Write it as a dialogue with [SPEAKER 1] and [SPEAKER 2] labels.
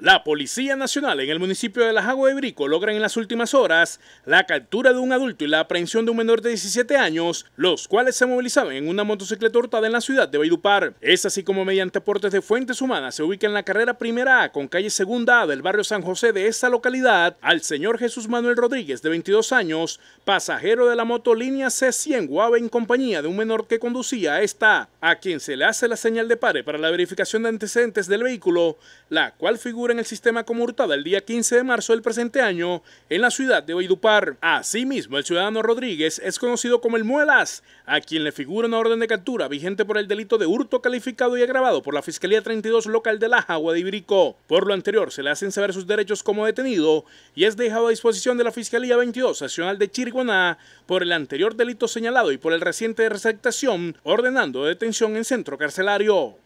[SPEAKER 1] La Policía Nacional en el municipio de Lajago de Brico logran en las últimas horas la captura de un adulto y la aprehensión de un menor de 17 años, los cuales se movilizaban en una motocicleta hurtada en la ciudad de Baidupar. Es así como mediante aportes de fuentes humanas se ubica en la carrera primera A con calle segunda A del barrio San José de esta localidad al señor Jesús Manuel Rodríguez de 22 años, pasajero de la motolínea C100 Guave en compañía de un menor que conducía a esta, a quien se le hace la señal de pare para la verificación de antecedentes del vehículo, la cual figura en el sistema como hurtada el día 15 de marzo del presente año en la ciudad de Oidupar. Asimismo, el ciudadano Rodríguez es conocido como el Muelas, a quien le figura una orden de captura vigente por el delito de hurto calificado y agravado por la Fiscalía 32 local de La de Ibrico. Por lo anterior, se le hacen saber sus derechos como detenido y es dejado a disposición de la Fiscalía 22 Nacional de Chiriguaná por el anterior delito señalado y por el reciente receptación ordenando detención en centro carcelario.